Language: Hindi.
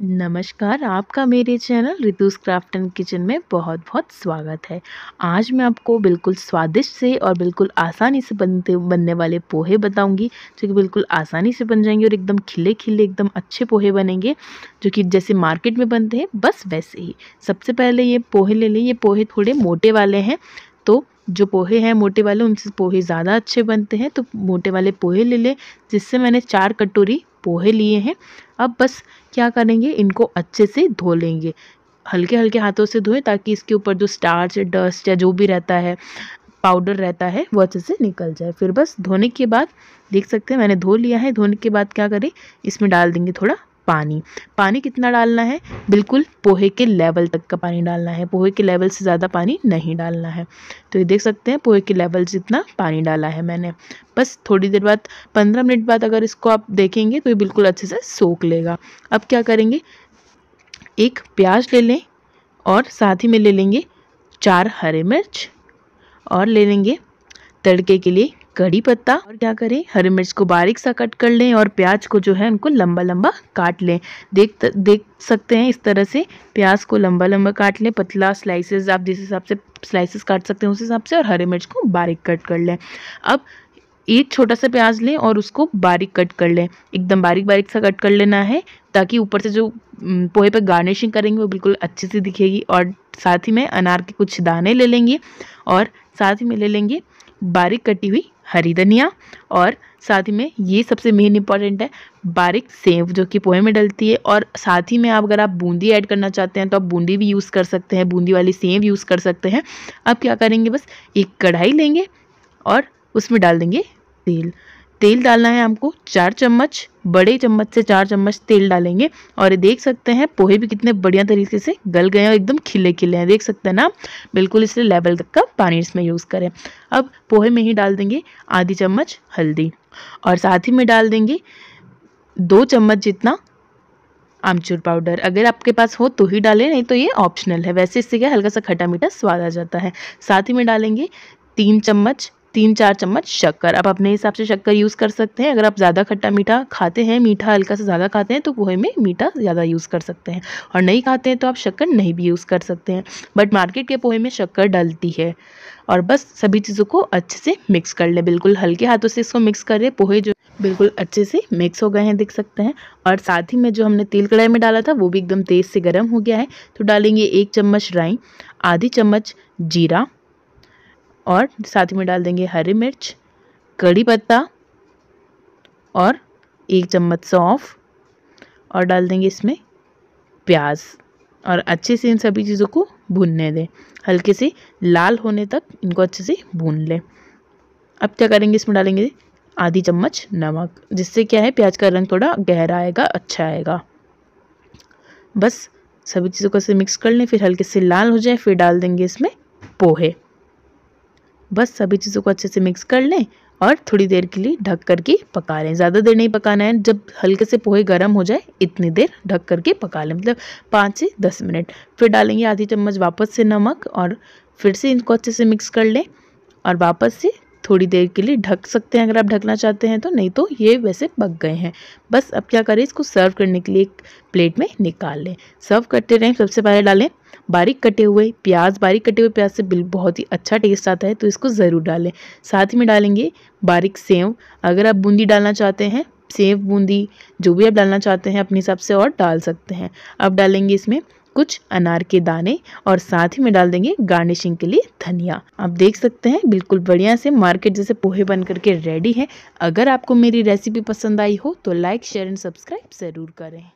नमस्कार आपका मेरे channel Ritu's craft and kitchen में बहुत बहुत स्वागत है आज मैं आपको बिल्कुल स्वादिष्ट से और बिल्कुल आसानी से बनते बनने वाले पोहे बताऊंगी जो कि बिल्कुल आसानी से बन जाएंगे और एकदम खिले खिले एकदम अच्छे पोहे बनेंगे जो कि जैसे मार्केट में बनते हैं बस वैसे ही सबसे पहले ये पोहे ले लें ये पोहे थोड़े मोटे वाले हैं तो जो पोहे हैं मोटे वाले उनसे पोहे ज़्यादा अच्छे बनते हैं तो मोटे वाले पोहे ले लें जिससे मैंने चार कटोरी पोहे लिए हैं अब बस क्या करेंगे इनको अच्छे से धो लेंगे हल्के हल्के हाथों से धोएं ताकि इसके ऊपर जो स्टार्च डस्ट या जो भी रहता है पाउडर रहता है वो अच्छे से निकल जाए फिर बस धोने के बाद देख सकते हैं मैंने धो लिया है धोने के बाद क्या करें इसमें डाल देंगे थोड़ा पानी पानी कितना डालना है बिल्कुल पोहे के लेवल तक का पानी डालना है पोहे के लेवल से ज़्यादा पानी नहीं डालना है तो ये देख सकते हैं पोहे के लेवल जितना पानी डाला है मैंने बस थोड़ी देर बाद पंद्रह मिनट बाद अगर इसको आप देखेंगे तो ये बिल्कुल अच्छे से सोख लेगा अब क्या करेंगे एक प्याज ले लें और साथ ही में ले लेंगे चार हरे मिर्च और ले लेंगे तड़के के लिए कड़ी पत्ता और क्या करें हरी मिर्च को बारीक सा कट कर लें और प्याज को जो है उनको लंबा लंबा काट लें देख देख सकते हैं इस तरह से प्याज को लंबा लंबा काट लें पतला स्लाइसेस आप जिस हिसाब से स्लाइसेस काट सकते हैं उस हिसाब से और हरी मिर्च को बारीक कट कर लें अब एक छोटा सा प्याज लें और उसको बारीक कट कर लें एकदम बारीक बारीक सा कट कर लेना है ताकि ऊपर से जो पोहे पर गार्निशिंग करेंगे वो बिल्कुल अच्छे से दिखेगी और साथ ही में अनार के कुछ दाने ले लेंगे और साथ ही में ले लेंगे बारीक कटी हुई हरी धनिया और साथ ही में ये सबसे मेन इंपॉर्टेंट है बारिक सेव जो कि पोहे में डलती है और साथ ही में आप अगर आप बूंदी ऐड करना चाहते हैं तो आप बूंदी भी यूज़ कर सकते हैं बूंदी वाली सेव यूज़ कर सकते हैं आप क्या करेंगे बस एक कढ़ाई लेंगे और उसमें डाल देंगे तेल तेल डालना है हमको चार चम्मच बड़े चम्मच से चार चम्मच तेल डालेंगे और ये देख सकते हैं पोहे भी कितने बढ़िया तरीके से गल गए हैं और एकदम खिले खिले हैं देख सकते हैं ना बिल्कुल इसलिए लेवल तक का पानी इसमें यूज़ करें अब पोहे में ही डाल देंगे आधी चम्मच हल्दी और साथ ही में डाल देंगे दो चम्मच जितना आमचूर पाउडर अगर आपके पास हो तो ही डालें नहीं तो ये ऑप्शनल है वैसे इससे क्या हल्का सा खट्टा मीठा स्वाद आ जाता है साथ ही में डालेंगे तीन चम्मच तीन चार चम्मच शक्कर आप अपने हिसाब से शक्कर यूज़ कर सकते हैं अगर आप ज़्यादा खट्टा मीठा खाते हैं मीठा हल्का से ज़्यादा खाते हैं तो पोहे में मीठा ज़्यादा यूज़ कर सकते हैं और नहीं खाते हैं तो आप शक्कर नहीं भी यूज़ कर सकते हैं बट मार्केट के पोहे में शक्कर डलती है और बस सभी चीज़ों को अच्छे से मिक्स कर लें बिल्कुल हल्के हाथों से इसको मिक्स करें पोहे जो बिल्कुल अच्छे से मिक्स हो गए हैं देख सकते हैं और साथ ही में जो हमने तेल कढ़ाई में डाला था वो भी एकदम तेज़ से गर्म हो गया है तो डालेंगे एक चम्मच राई आधी चम्मच जीरा और साथ में डाल देंगे हरी मिर्च कड़ी पत्ता और एक चम्मच सौंफ और डाल देंगे इसमें प्याज और अच्छे से इन सभी चीज़ों को भूनने दें हल्के से लाल होने तक इनको अच्छे से भून लें अब क्या करेंगे इसमें डालेंगे आधी चम्मच नमक जिससे क्या है प्याज का रंग थोड़ा गहरा आएगा अच्छा आएगा बस सभी चीज़ों को से मिक्स कर लें फिर हल्के से लाल हो जाए फिर डाल देंगे इसमें पोहे बस सभी चीज़ों को अच्छे से मिक्स कर लें और थोड़ी देर के लिए ढक कर के पका लें ज़्यादा देर नहीं पकाना है जब हल्के से पोहे गर्म हो जाए इतनी देर ढक कर के पका लें मतलब पाँच से दस मिनट फिर डालेंगे आधी चम्मच वापस से नमक और फिर से इनको अच्छे से मिक्स कर लें और वापस से थोड़ी देर के लिए ढक सकते हैं अगर आप ढकना चाहते हैं तो नहीं तो ये वैसे पक गए हैं बस अब क्या करें इसको सर्व करने के लिए एक प्लेट में निकाल लें सर्व करते रहें सबसे पहले डालें बारीक कटे हुए प्याज बारीक कटे हुए प्याज से बिल बहुत ही अच्छा टेस्ट आता है तो इसको ज़रूर डालें साथ में डालेंगे बारीक सेव अगर आप बूंदी डालना चाहते हैं सेव बूंदी जो भी आप डालना चाहते हैं अपने हिसाब से और डाल सकते हैं अब डालेंगे इसमें कुछ अनार के दाने और साथ ही में डाल देंगे गार्निशिंग के लिए धनिया आप देख सकते हैं बिल्कुल बढ़िया से मार्केट जैसे पोहे बन करके रेडी है अगर आपको मेरी रेसिपी पसंद आई हो तो लाइक शेयर एंड सब्सक्राइब ज़रूर करें